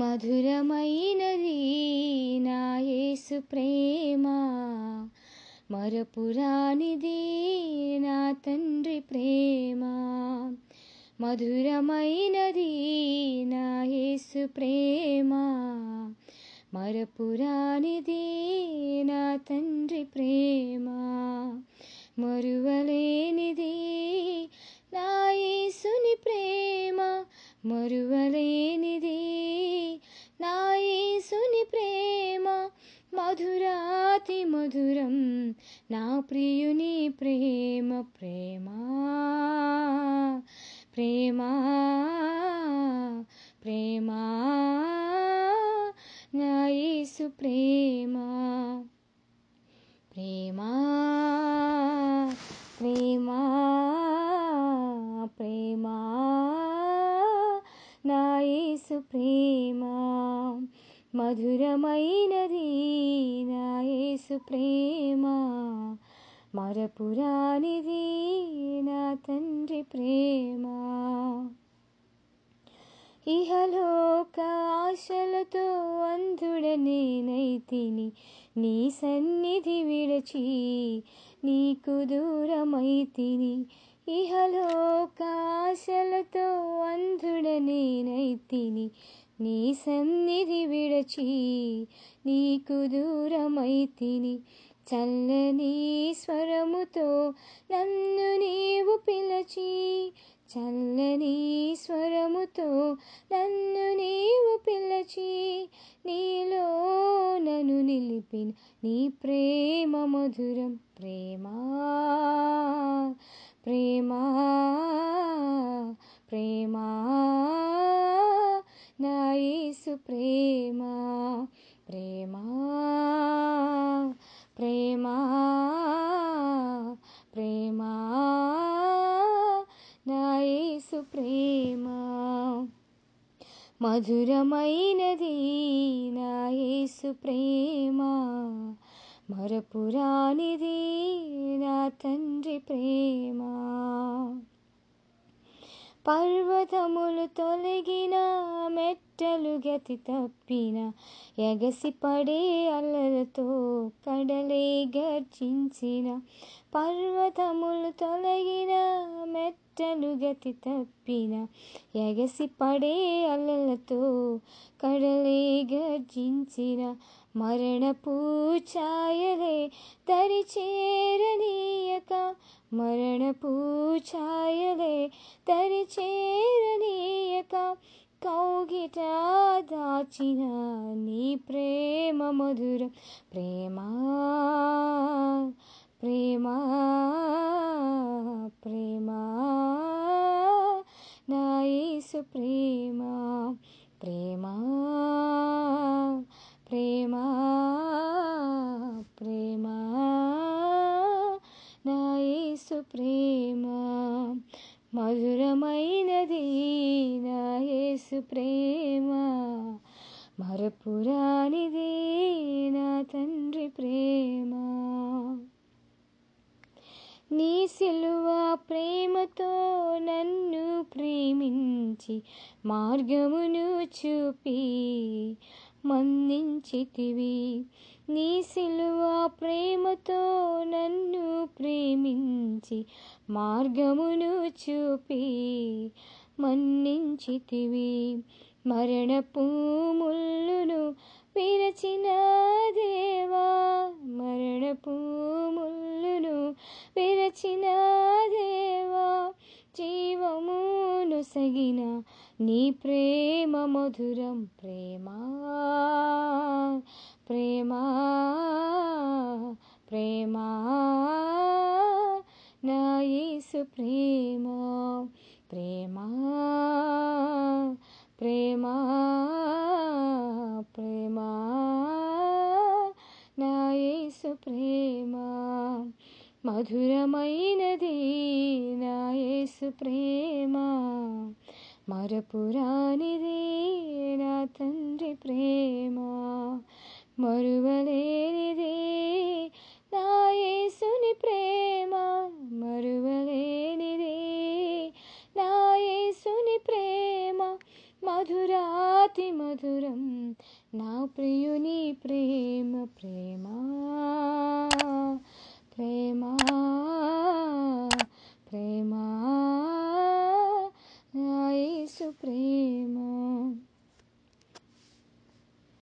మధురమైనది నా యేసు ప్రేమ మరపురానిది నా తండ్రి ప్రేమ మధురమైనది నా యేసు ప్రేమ మరపురానిది నా తండ్రి ప్రేమ మరువలేనిది నా యేసుని ప్రేమ మరువలేని నా ప్రియుని ప్రేమ ప్రేమ ప్రేమ ప్రేమ నా యేసు ప్రేమ ప్రేమ ప్రేమ ప్రేమ నా యేసు ప్రేమ మధురమైనది నాయసు ప్రేమ మరపురానిది నా తండ్రి ప్రేమ ఇహలోక ఆశలతో అంధుడ నేనైతిని నీ సన్నిధి విడచి నీకు దూరమైతిని ఇహలోక ఆశలతో అంధుడ నేనైతిని నీ సన్నిధి విడచి నీకు దూరమైతిని చల్లని స్వరముతో నన్ను నీవు పిలచి చల్లని స్వరముతో నన్ను నీవు పిలచి నీలో నన్ను నిలిపిన నీ ప్రేమ మధురం ప్రేమా ప్రేమా ప్రేమా ప్రేమ ప్రేమ ప్రేమ ప్రేమ నాయసు ప్రేమ మధురమైనది నాయసు ప్రేమ మరపురానిది నా తండ్రి ప్రేమ పర్వతములు తొలగిన మెట్టలు గతి తప్పిన ఎగసి పడే అల్లలతో కడలే గర్జించిన పర్వతములు తొలగిన మెట్టలు గతి తప్పిన ఎగసి పడే అల్లలతో కడలే గర్జించిన మరణపు ఛాయలే దరి చేరనీయక మరణపు ఛాయలే దరి చేరనీయ మరిచిన నీ ప్రేమ మధురం ప్రేమా ప్రేమా ప్రేమా నాయసు ప్రేమా ప్రేమా ప్రేమా ప్రేమా నాయసు ప్రేమా మధురమైనది నాయసు ప్రేమ మరపురానిది నా తండ్రి ప్రేమ నీ సిలువ ప్రేమతో నన్ను ప్రేమించి మార్గమును చూపి మందించితివి నీ సిలువ ప్రేమతో నన్ను ప్రేమించి మార్గమును చూపి మన్నించితివి మరణపు ముళ్ళును విరచిన దేవా మరణపు ముళ్ళును విరచిన దేవా జీవమును సగిన నీ ప్రేమ మధురం ప్రేమా ప్రేమా ప్రేమా నా యేసు ప్రేమ ಪ್ರೇಮ ಪ್ರೇಮ నాయసు ప్రేమ మధురమైనది నాయసు ప్రేమ మరపురానిది నా తండ్రి ప్రేమ మరువలే మధురాతి మధురం నా ప్రియుని ప్రేమ ప్రేమ ప్రేమా